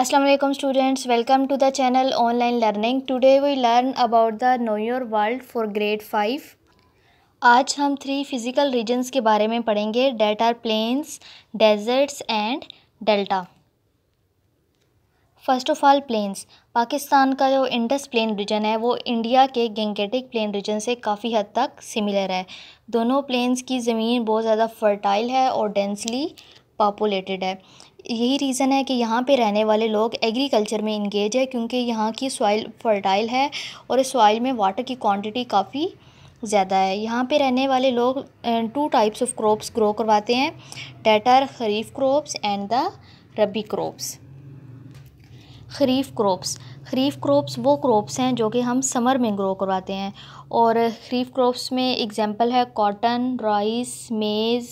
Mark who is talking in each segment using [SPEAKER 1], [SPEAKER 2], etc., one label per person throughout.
[SPEAKER 1] Aslam students welcome to the channel online learning today we learn about the know your world for grade five आज हम three physical regions के बारे में पढ़ेंगे that are plains deserts and delta first of all plains Pakistan का जो Indus plain region है वो इंडिया के गेंगेटिक प्लेन रीजन से काफ़ी हद तक सिमिलर है दोनों प्लेन्स की ज़मीन बहुत ज़्यादा फर्टाइल है और डेंसली पॉपुलेटेड है यही रीज़न है कि यहाँ पे रहने वाले लोग एग्रीकल्चर में इंगेज है क्योंकि यहाँ की सॉइल फर्टाइल है और इस सॉइल में वाटर की क्वांटिटी काफ़ी ज़्यादा है यहाँ पे रहने वाले लोग two types of crops grow करवाते हैं that are kharif crops and the rabi crops kharif crops kharif crops वो क्रॉप्स हैं जो कि हम समर में ग्रो करवाते हैं और खरीफ क्रॉप्स में एग्जांपल है cotton rice maize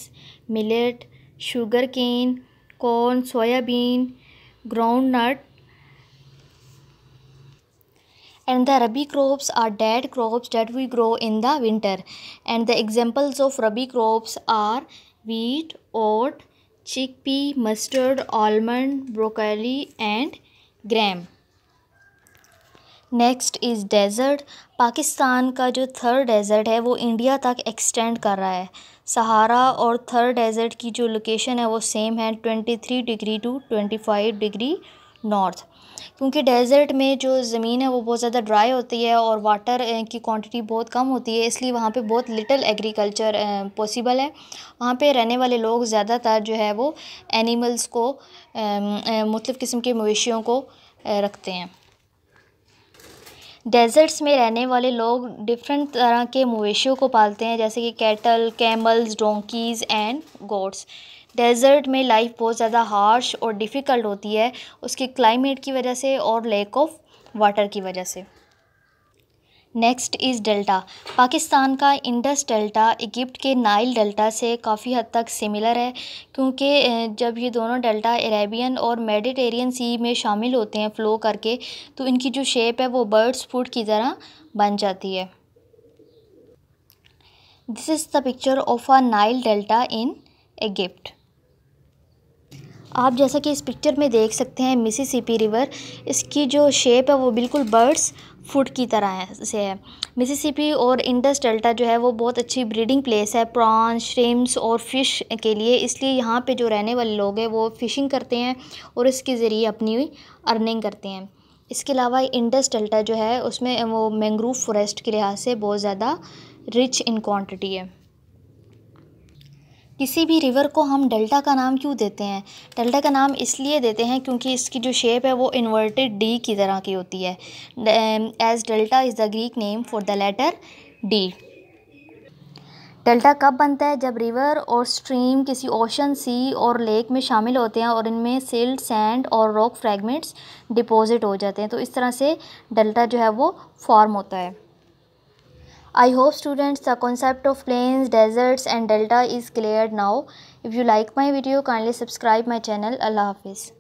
[SPEAKER 1] millet sugar cane corn, soybean, groundnut. And the Rabi crops are dead crops that we grow in the winter. And the examples of Rabi crops are wheat, oat, chickpea, mustard, almond, broccoli and gram. Next is desert Pakistan का जो third dessert है वो India तक extend कर रहा है सहारा और third dessert की जो लोकेशन है वो सेम है twenty three degree to twenty five degree north क्योंकि डेज़र्ट में जो ज़मीन है वो बहुत ज़्यादा ड्राई होती है और वाटर की क्वांटिटी बहुत कम होती है इसलिए वहाँ पे बहुत लिटिल एग्रीकल्चर पॉसिबल है वहाँ पे रहने वाले लोग ज़्यादातर जो है वो एनिमल्स को मुख्तफ मतलब किस्म के मवेशियों को रखते हैं डेज़र्ट्स में रहने वाले लोग डिफरेंट तरह के मवेशियों को पालते हैं जैसे कि cattle camels donkeys and goats desert में लाइफ बहुत ज़्यादा हार्श और डिफ़िकल्ट होती है उसके क्लाइमेट की वजह से और लैक ऑफ वाटर की वजह से नेक्स्ट इज़ डेल्टा पाकिस्तान का इंडस डेल्टा इगिप्ट के नाइल डेल्टा से काफ़ी हद तक सिमिलर है क्योंकि जब ये दोनों डेल्टा अरेबियन और मेडिटेरियन सी में शामिल होते हैं फ़्लो करके तो इनकी जो शेप है वो बर्ड्स फूड की तरह बन जाती है this is the picture of a Nile delta in Egypt आप जैसा कि इस पिक्चर में देख सकते हैं मिसिसिपी रिवर इसकी जो शेप है वो बिल्कुल बर्ड्स फुट की तरह है से है मिसिसिपी और इंडस डेल्टा जो है वो बहुत अच्छी ब्रीडिंग प्लेस है प्रॉन्स श्रिम्स और फ़िश के लिए इसलिए यहाँ पे जो रहने वाले लोग हैं वो फ़िशिंग करते हैं और इसके ज़रिए अपनी अर्निंग करते हैं इसके अलावा इंडस डेल्टा जो है उसमें वो मैंग्रोव फॉरेस्ट के लिहाज से बहुत ज़्यादा रिच इन क्वान्टिटी है किसी भी रिवर को हम डेल्टा का नाम क्यों देते हैं डेल्टा का नाम इसलिए देते हैं क्योंकि इसकी जो शेप है वो इन्वर्टेड डी की तरह की होती है as delta is the Greek name for the letter D delta कब बनता है जब रिवर और स्ट्रीम किसी ओशन सी और लेक में शामिल होते हैं और इनमें सिल्ट सैंड और रॉक फ्रैगमेंट्स डिपॉजिट हो जाते हैं तो इस तरह से डेल्टा जो है वो फॉर्म होता है I hope students the concept of plains, deserts and delta is cleared now. If you like my video kindly subscribe my channel. Allah Hafiz.